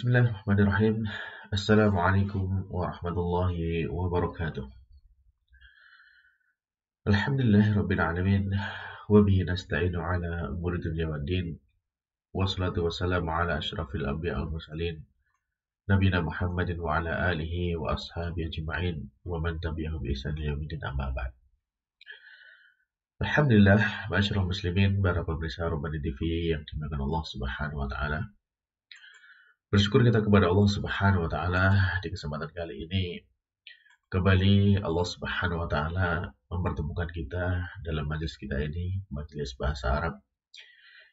بسم الله الرحمن الرحيم السلام عليكم ورحمة الله وبركاته الحمد لله رب العالمين وبه نستعين على أمور الدنيا والدين والصلاة والسلام على أشرف الأنبياء والمرسلين نبينا محمد وعلى آله وأصحابه أجمعين ومن تبعهم بإحسان يوم الدين أما بعد الحمد لله muslimin, المسلمين بارك الله TV ربنا dimakan Allah Subhanahu wa Bersyukur kita kepada Allah Subhanahu wa taala di kesempatan kali ini kembali Allah Subhanahu wa taala mempertemukan kita dalam majelis kita ini, majelis bahasa Arab.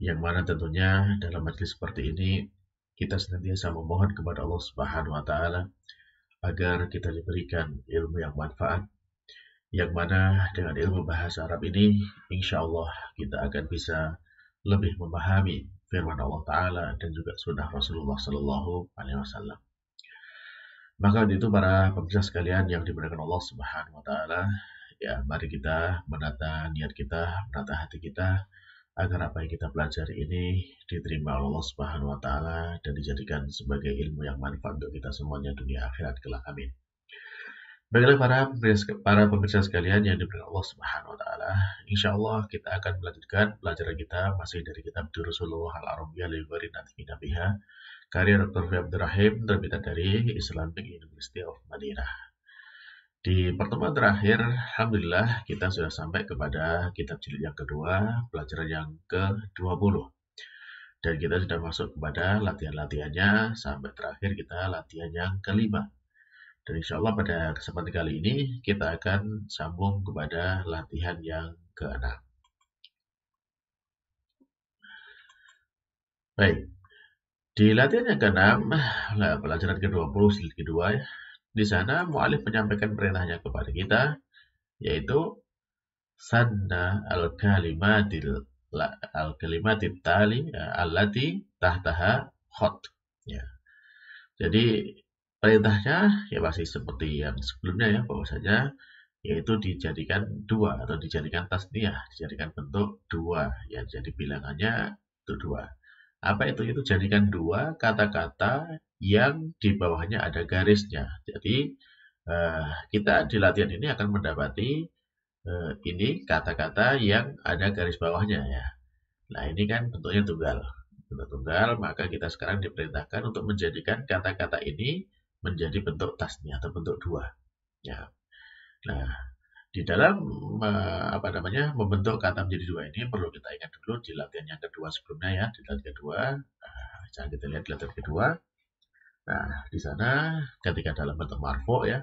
Yang mana tentunya dalam majelis seperti ini kita senantiasa memohon kepada Allah Subhanahu wa taala agar kita diberikan ilmu yang manfaat yang mana dengan ilmu bahasa Arab ini insya Allah kita akan bisa lebih memahami firman Allah Ta'ala dan juga sunnah Rasulullah Sallallahu Alaihi Wasallam. Maka itu para pemirsa sekalian yang diberikan Allah Subhanahu Wa Ta'ala, ya mari kita menata niat kita, menata hati kita, agar apa yang kita pelajari ini diterima oleh Allah Subhanahu Wa Ta'ala dan dijadikan sebagai ilmu yang manfaat untuk kita semuanya dunia akhirat kelak. Amin. Baiklah para pemirsa, para pemirsa sekalian yang diberi Allah Subhanahu wa taala, insyaallah kita akan melanjutkan pelajaran kita masih dari kitab Durusulullah Al-Arabiyyah li Warinat Biha karya Dr. Fi Abdurrahim terbitan dari Islamic University of Madinah. Di pertemuan terakhir, alhamdulillah kita sudah sampai kepada kitab jilid yang kedua, pelajaran yang ke-20. Dan kita sudah masuk kepada latihan-latihannya sampai terakhir kita latihan yang kelima dan insya Allah pada kesempatan kali ini kita akan sambung kepada latihan yang keenam. Baik, di latihan yang keenam, pelajaran ke-20, slide kedua ya. Di sana mu'alif menyampaikan perintahnya kepada kita, yaitu Sanna al-kalimatil al-kalimatit tali eh, allati tahtaha khot. Ya. Jadi Perintahnya ya masih seperti yang sebelumnya ya bahwasanya yaitu dijadikan dua atau dijadikan tasniah, dijadikan bentuk dua ya jadi bilangannya itu dua. Apa itu? Itu jadikan dua kata-kata yang di bawahnya ada garisnya. Jadi eh, kita di latihan ini akan mendapati eh, ini kata-kata yang ada garis bawahnya ya. Nah ini kan bentuknya tunggal. Bentuk tunggal maka kita sekarang diperintahkan untuk menjadikan kata-kata ini menjadi bentuk tasnya atau bentuk dua. Ya. Nah, di dalam apa namanya membentuk kata menjadi dua ini perlu kita ingat dulu di latihan yang kedua sebelumnya ya di latihan kedua nah, kita lihat di latihan kedua nah di sana ketika dalam bentuk marfo ya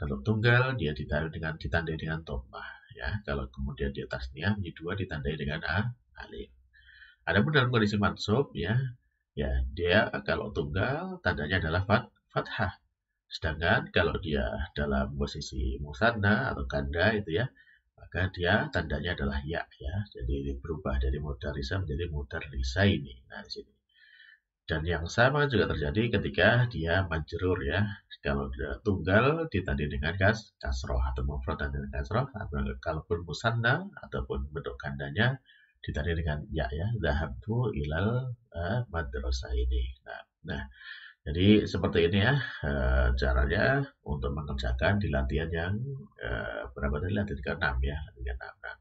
kalau tunggal dia ditandai dengan ditandai dengan tomah ya kalau kemudian di atasnya menjadi dua ditandai dengan a alif adapun dalam kondisi mansub ya ya dia kalau tunggal tandanya adalah fat fathah. Sedangkan kalau dia dalam posisi musanna atau ganda itu ya, maka dia tandanya adalah ya ya. Jadi berubah dari mudarisa menjadi mudarisa ini. Nah, di sini. Dan yang sama juga terjadi ketika dia majrur ya. Kalau dia tunggal ditandai dengan kas kasroh atau mufrad dan dengan kasroh. Atau kalaupun musanna ataupun bentuk gandanya ditandai dengan ya ya. Zahabtu ilal uh, madrasah ini. Nah, nah jadi seperti ini ya e, caranya untuk mengerjakan di latihan yang e, berapa tadi latihan ke-6 ya, latihan ke Nah,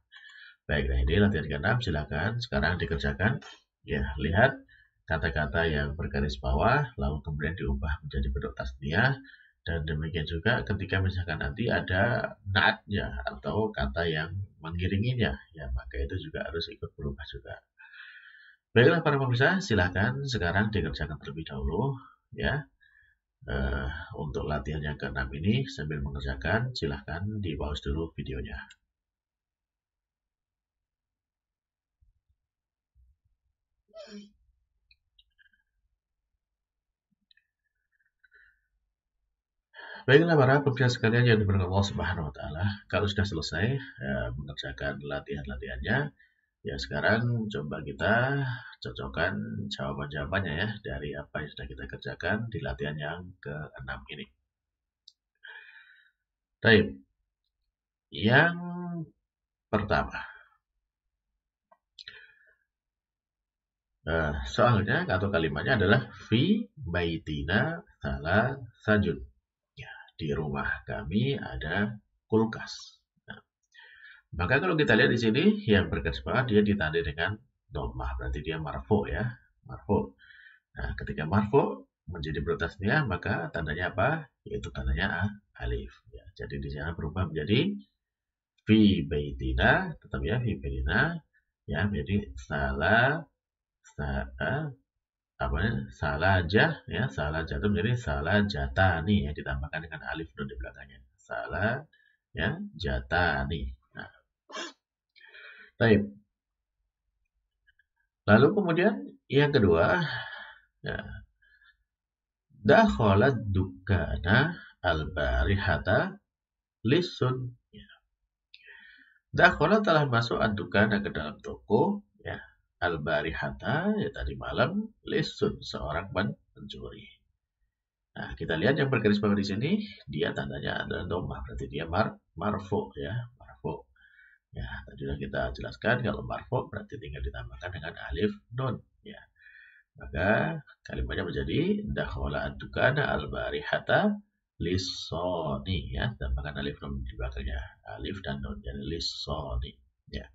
baik, nah ini latihan ke-6 silakan sekarang dikerjakan. Ya, lihat kata-kata yang bergaris bawah lalu kemudian diubah menjadi bentuk tasniah dan demikian juga ketika misalkan nanti ada naatnya atau kata yang mengiringinya ya maka itu juga harus ikut berubah juga. Baiklah para pemirsa, silahkan sekarang dikerjakan terlebih dahulu ya uh, untuk latihan yang keenam ini sambil mengerjakan silahkan di pause dulu videonya. Baiklah para pemirsa sekalian yang diberkati Allah Subhanahu wa taala, kalau sudah selesai ya, mengerjakan latihan-latihannya, Ya, sekarang coba kita cocokkan jawaban-jawabannya ya dari apa yang sudah kita kerjakan di latihan yang ke-6 ini. Baik. Yang pertama. Nah, soalnya atau kalimatnya adalah fi baitina salah sajun. Ya, di rumah kami ada kulkas. Maka kalau kita lihat di sini yang berkas bawah dia ditandai dengan domah berarti dia marfo ya marfo. Nah ketika marfo menjadi bertasnya maka tandanya apa? Yaitu tandanya alif. Ya, jadi di sana berubah menjadi fi baitina tetapi ya fi baitina ya menjadi salah salah eh, apa salah aja ya salah jatuh menjadi salah jatani ya ditambahkan dengan alif di belakangnya salah ya jatani Baik. Lalu kemudian yang kedua, ya, dakhalat dukana al-barihata lisun. Ya. Dakhala telah masuk ad-dukana ke dalam toko, ya. Al-barihata ya tadi malam lisun seorang pencuri. Nah, kita lihat yang bergaris bawah di sini, dia tandanya adalah domah, berarti dia mar marfu ya, Ya, tadi sudah kita jelaskan kalau marfo berarti tinggal ditambahkan dengan alif nun ya. Maka kalimatnya menjadi dakhala adukana albarihata lisoni ya, tambahkan alif nun di belakangnya. Alif dan nun jadi lisoni ya.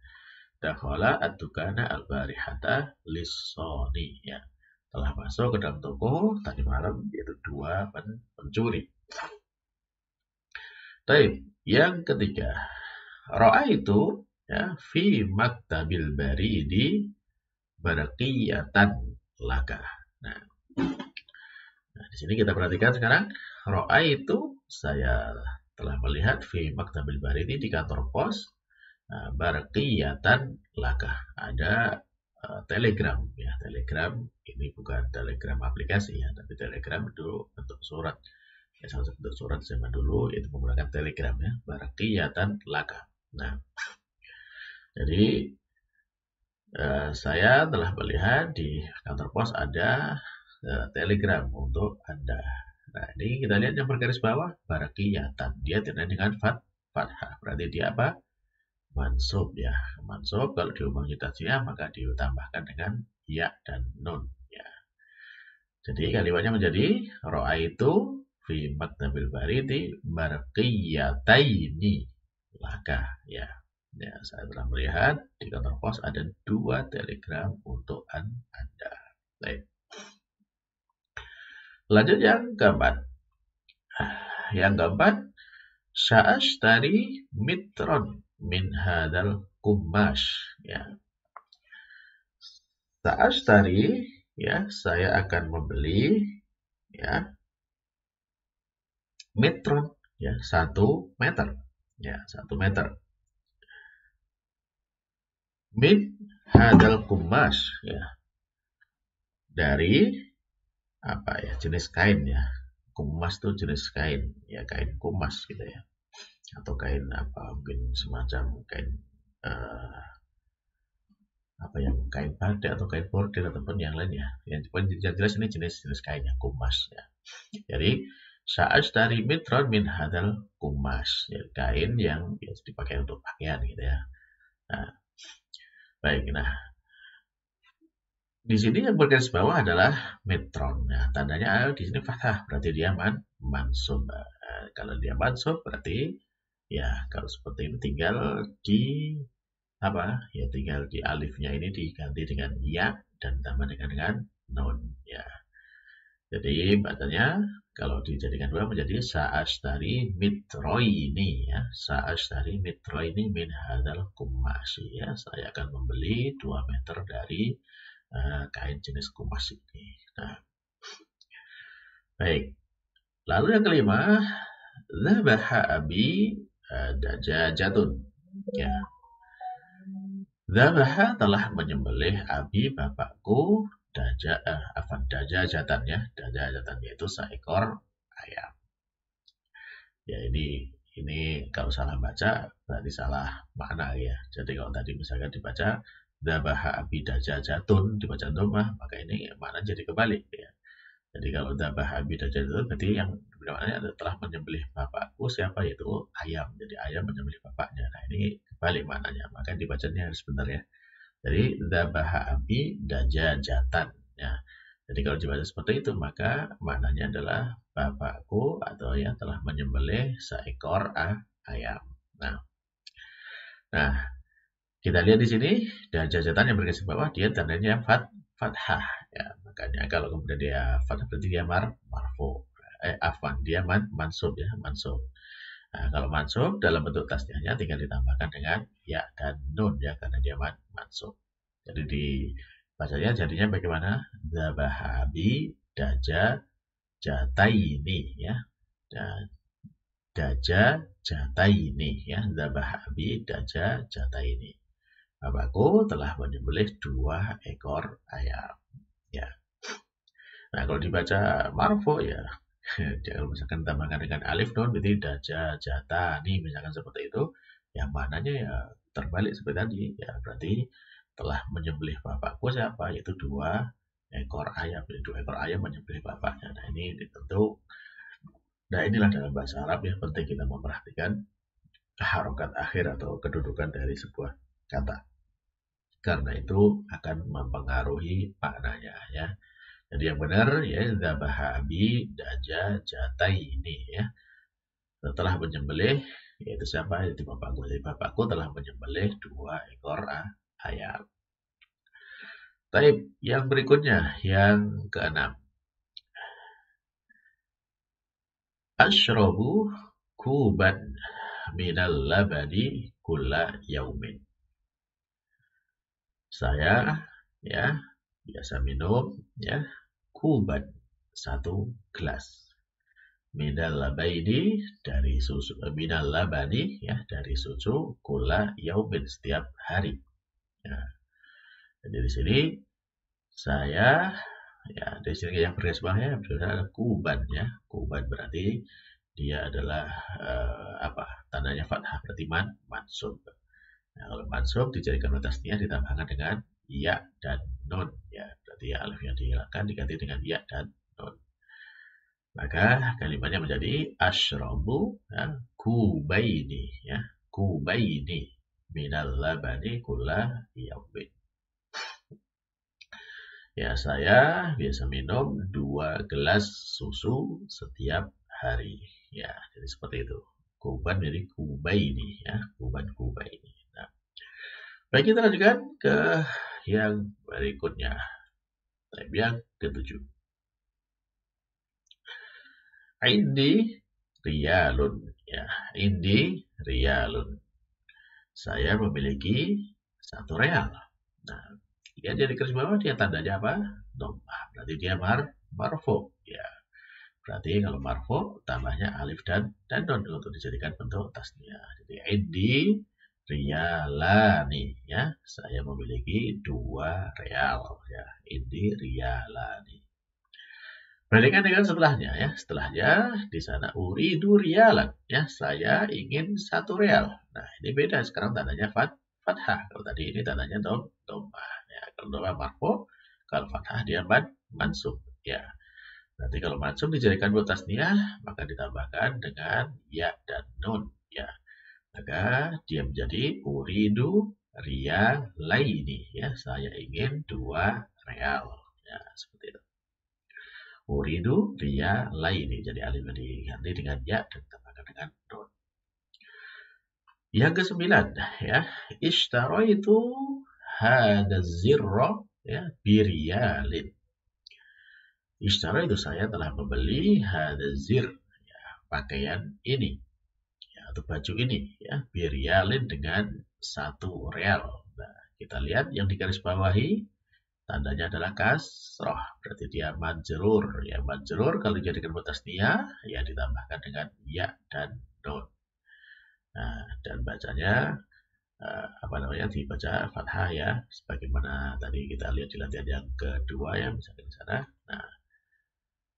Dakhala ad albarihata lisoni ya. Telah masuk ke dalam toko tadi malam yaitu dua pencuri. Taib, yang ketiga Ro'a itu ya, fi maktabil di baraqiyatan laka. Nah, nah di sini kita perhatikan sekarang ro'a itu saya telah melihat fi maktabil ini di kantor pos nah, baraqiyatan laka. Ada uh, telegram ya, telegram ini bukan telegram aplikasi ya, tapi telegram itu untuk surat. Ya, salah satu surat zaman dulu itu menggunakan telegram ya, baraqiyatan laka. Nah, jadi eh, saya telah melihat di kantor pos ada eh, telegram untuk Anda. Nah, ini kita lihat yang bergaris bawah, barakiyatan. Dia tidak dengan fat, fathah. Berarti dia apa? Mansub ya. Mansub kalau diubangi tasnya maka ditambahkan dengan ya dan nun. Ya. Jadi kalimatnya menjadi roa itu fi maktabil baridi barqiyataini laka ya. Ya, saya telah melihat di kantor pos ada dua telegram untuk Anda. Baik. Lanjut yang keempat. Yang keempat, dari mitron min hadal kumash. Ya. dari ya, saya akan membeli, ya, mitron, ya, satu meter ya satu meter min hadal kumas ya dari apa ya jenis kain ya kumas tuh jenis kain ya kain kumas gitu ya atau kain apa mungkin semacam kain uh, apa yang kain batik atau kain bordir ataupun yang lain ya yang jelas jelas ini jenis jenis kainnya kumas ya jadi saat dari mitron min hadal kumas. Ya, kain yang biasa dipakai untuk pakaian gitu ya. Nah, baik. Nah, di sini yang bergaris bawah adalah metron. Nah, tandanya di sini fathah, berarti dia man, mansub. Nah, kalau dia mansub berarti ya kalau seperti ini tinggal di apa ya tinggal di alifnya ini diganti dengan ya dan tambah dengan dengan non ya jadi bacanya kalau dijadikan dua menjadi dari mitroi ini ya. dari mitroi ini min hadal kumasi ya. Saya akan membeli dua meter dari uh, kain jenis kumasi ini. Nah. Baik. Lalu yang kelima, zabaha abi uh, eh, dajajatun ya. Zabaha telah menyembelih abi bapakku daja eh, apa daja jatannya daja jatannya itu seekor ayam ya ini ini kalau salah baca berarti salah makna ya jadi kalau tadi misalkan dibaca dabaha abi daja jatun dibaca domah maka ini ya, makna jadi kebalik ya jadi kalau dabah Daja itu berarti yang maknanya telah menyembelih bapakku siapa yaitu ayam. Jadi ayam menyembelih bapaknya. Nah ini kebalik maknanya. Maka dibacanya harus benar ya. Jadi zabaha abi dajajatan ya. Jadi kalau dibaca seperti itu maka maknanya adalah bapakku atau yang telah menyembelih seekor ah, ayam. Nah. Nah, kita lihat di sini dajajatan yang bergeser bawah dia tandanya fat fathah ya. Makanya kalau kemudian dia fathah berarti dia mar marfu. Eh afwan, dia man, mansub ya, mansub. Nah, kalau mansub dalam bentuk tasniahnya tinggal ditambahkan dengan ya dan nun ya karena dia mansub. Jadi di bacanya jadinya bagaimana? Zabahabi daja jataini ya. Daja jataini ya. Zabahabi daja jataini. Bapakku telah menyembelih dua ekor ayam. Ya. Nah, kalau dibaca marfo ya kalau misalkan tambahkan dengan alif non berarti daja jata nih misalkan seperti itu yang mananya ya terbalik seperti tadi ya berarti telah menyembelih bapakku siapa yaitu dua ekor ayam jadi dua ekor ayam menyembelih bapaknya nah ini tentu nah inilah dalam bahasa Arab yang penting kita memperhatikan harokat akhir atau kedudukan dari sebuah kata karena itu akan mempengaruhi makna jadi yang benar ya zabaha abi daja jatai ini ya. Setelah menyembelih yaitu siapa? Yaitu bapakku. Jadi bapakku telah menyembelih dua ekor ah, ayam. Taib yang berikutnya yang keenam. Ashrobu kuban minal labadi kula yaumin. Saya ya biasa minum ya kubat satu gelas minal labaini dari susu eh, minal labani ya dari susu kula yaumin setiap hari ya. jadi di sini saya ya di sini yang berkesbahnya berarti ada kuban ya kuban berarti dia adalah eh, apa tandanya fathah berarti man mansub nah, kalau mansub dijadikan atasnya ditambahkan dengan ya dan nun ya berarti ya alif yang dihilangkan diganti dengan ya dan nun maka kalimatnya menjadi asyrabu ya, kubaini ya kubaini minal labani kula yaumin ya saya biasa minum dua gelas susu setiap hari ya jadi seperti itu kuban dari kubai ini ya kuban kubai nah baik kita lanjutkan ke yang berikutnya. Tab yang ketujuh. Indi rialun Ya, indi rialun. Saya memiliki satu real. Nah, dia jadi keris bawah dia tandanya apa? Domba. Berarti dia mar marfo. Ya. Berarti kalau marfo tambahnya alif dan dan Don untuk dijadikan bentuk tasnya. Jadi indi rialani ya saya memiliki dua real ya ini rialani bandingkan dengan sebelahnya ya setelahnya di sana uridu rialan ya saya ingin satu real nah ini beda sekarang tandanya fat fathah kalau tadi ini tandanya dom domah ya kalau domah marfo kalau fathah dia man mansub ya nanti kalau mansub dijadikan buat tasniah maka ditambahkan dengan ya dan nun ya maka dia menjadi uridu ria laini. Ya, saya ingin dua real. Ya, seperti itu. Uridu ria laini. Jadi alim diganti dengan ya dan tambahkan dengan don Yang ke sembilan ya, ishtaro itu hada zirro ya birialin ista'ro itu saya telah membeli hadazir ya, pakaian ini satu baju ini ya birialin dengan satu real. Nah, kita lihat yang di garis bawahi tandanya adalah kasroh berarti dia majelur. ya kalau dijadikan dia ya ditambahkan dengan ya dan dot. nah, dan bacanya Uh, apa namanya dibaca fathah ya sebagaimana tadi kita lihat di latihan yang kedua ya misalnya di sana nah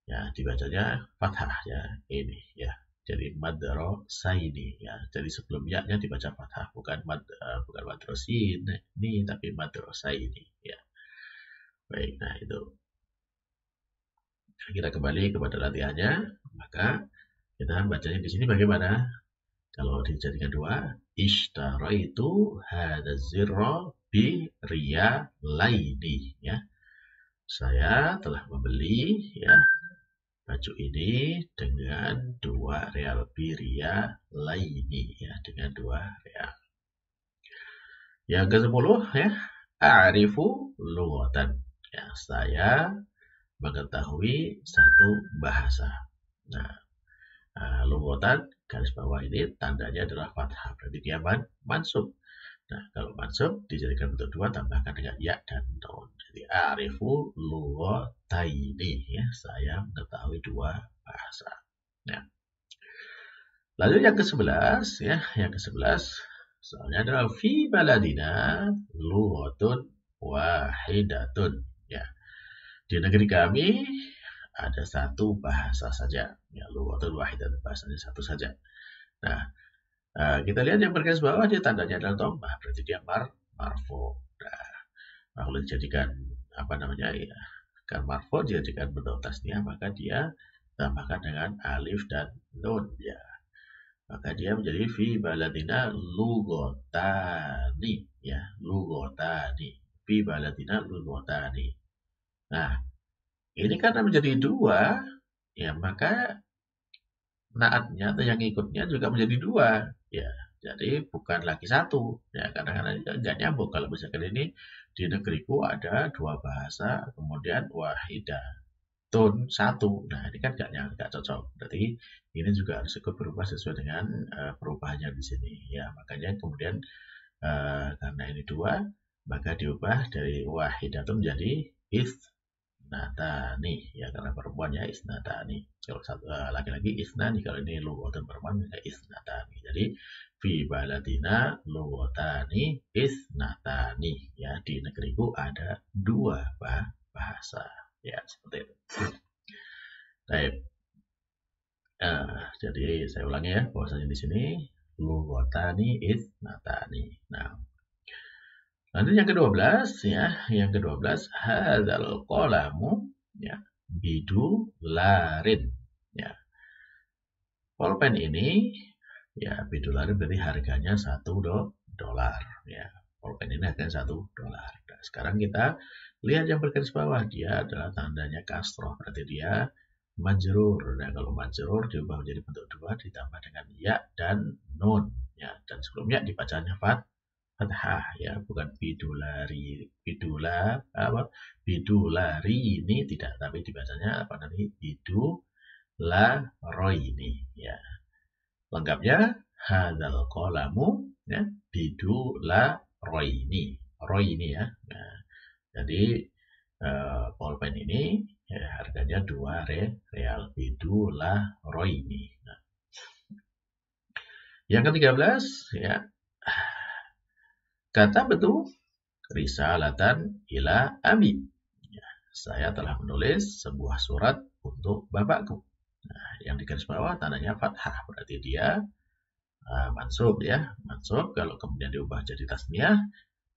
ya dibacanya fathah ya ini ya jadi madrosaini ya jadi sebelumnya yaknya dibaca fathah bukan mad, uh, bukan madrosin ini tapi madrosaini ya baik nah itu kita kembali kepada latihannya maka kita bacanya di sini bagaimana kalau dijadikan dua ishtara itu hada zero bi ria laini ya saya telah membeli ya baju ini dengan dua real biria lainnya, ya dengan dua real. Yang ke sepuluh ya a'rifu luwatan Ya, saya mengetahui satu bahasa. Nah, eh, luwatan garis bawah ini tandanya adalah fathah berarti dia man, mansub. Nah, kalau mansub dijadikan bentuk dua tambahkan dengan ya dan don. Jadi arifu taini ya, saya mengetahui dua bahasa. Ya. Lalu yang ke-11 ya, yang ke-11 soalnya adalah fi baladina lughatun wahidatun ya. Di negeri kami ada satu bahasa saja. Ya, lughatun wahidatun bahasanya satu saja. Nah, Nah, kita lihat yang bergaris bawah dia tandanya adalah tombah berarti dia mar marfo. Nah, kalau dijadikan apa namanya ya kan marfo dijadikan bentuk tasnya maka dia tambahkan dengan alif dan nun ya maka dia menjadi fi baladina lugotani ya lugotani fi baladina lugotani nah ini karena menjadi dua ya maka naatnya atau yang ikutnya juga menjadi dua ya jadi bukan lagi satu ya Karena kadang nggak nyambung kalau misalkan ini di negeriku ada dua bahasa kemudian wahida tun satu nah ini kan nggak nggak cocok berarti ini juga harus ikut berubah sesuai dengan uh, perubahannya di sini ya makanya kemudian uh, karena ini dua maka diubah dari wahidatun menjadi is isnatani ya karena perempuan ya isnatani kalau satu eh, laki-laki isnani kalau ini lugotan perempuan ya isnatani jadi fi baladina lugotani isnatani ya di negeriku ada dua bahasa ya seperti itu Baik. Uh, jadi saya ulangi ya bahwasanya di sini lugotani isnatani nah Lanjut nah, yang ke-12 ya, yang ke-12 hadzal qalamu ya bidu larin ya. Polpen ini ya bidu larin berarti harganya satu do dolar ya. Polpen ini harganya satu dolar. Nah, sekarang kita lihat yang bergaris bawah dia adalah tandanya kastroh berarti dia majrur. Nah, kalau majrur diubah menjadi bentuk dua ditambah dengan ya dan nun ya dan sebelumnya dibacanya fat fathah ya bukan bidulari bidula apa bidulari ini tidak tapi dibacanya apa nanti bidu la ini ya lengkapnya hadal kolamu ya bidula roy ini roy ini ya nah, jadi eh, polpen ini ya, harganya dua re, real bidula roy ini nah. yang ke-13 ya Kata betul, risalatan ila abi. Ya, saya telah menulis sebuah surat untuk bapakku. Nah, yang di garis bawah tandanya fathah, berarti dia uh, mansub ya. Mansub kalau kemudian diubah jadi tasniah,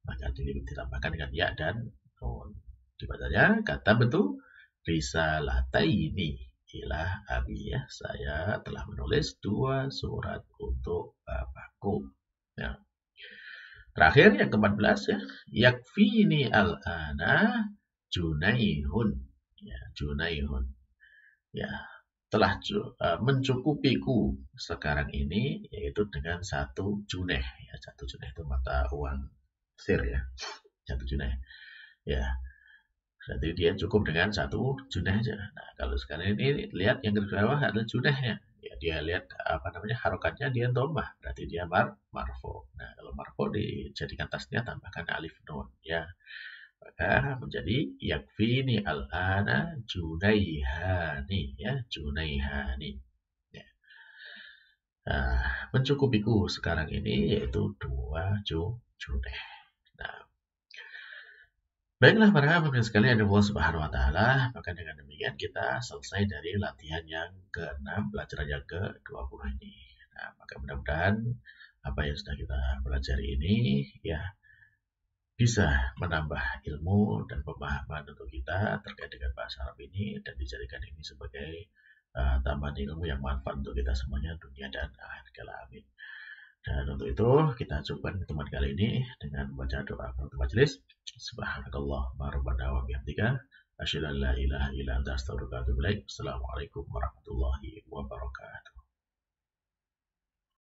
maka ditambahkan dengan ya dan nun. Dibacanya kata betul risalataini ila abi ya. Saya telah menulis dua surat untuk bapakku. Ya. Terakhir yang ke-14 ya. Yakfini al-ana junaihun. Ya, junaihun. Ya, telah e, mencukupiku sekarang ini yaitu dengan satu juneh ya satu juneh itu mata uang sir ya satu juneh ya jadi dia cukup dengan satu juneh aja nah kalau sekarang ini lihat yang kedua bawah adalah ya dia lihat apa namanya harokatnya dia domah berarti dia mar marfo nah kalau marfo dijadikan tasnya tambahkan alif nun ya maka menjadi yakfini al-ana junaihani ya junaihani ya. Nah, mencukupiku sekarang ini yaitu dua ju juneh. Nah, Baiklah para pemirsa sekalian yang Allah Subhanahu wa taala, maka dengan demikian kita selesai dari latihan yang ke-6, pelajaran yang ke-20 ini. Nah, maka mudah-mudahan apa yang sudah kita pelajari ini ya bisa menambah ilmu dan pemahaman untuk kita terkait dengan bahasa Arab ini dan dijadikan ini sebagai uh, tambahan ilmu yang manfaat untuk kita semuanya dunia dan akhirat. Amin. Dan untuk itu kita cukupkan pertemuan kali ini dengan baca doa penutup majelis. Subhanakallah rabbana wa bihamdika asyhadu an la ilaha illa anta astaghfiruka wa atubu ilaik. Assalamualaikum warahmatullahi wabarakatuh.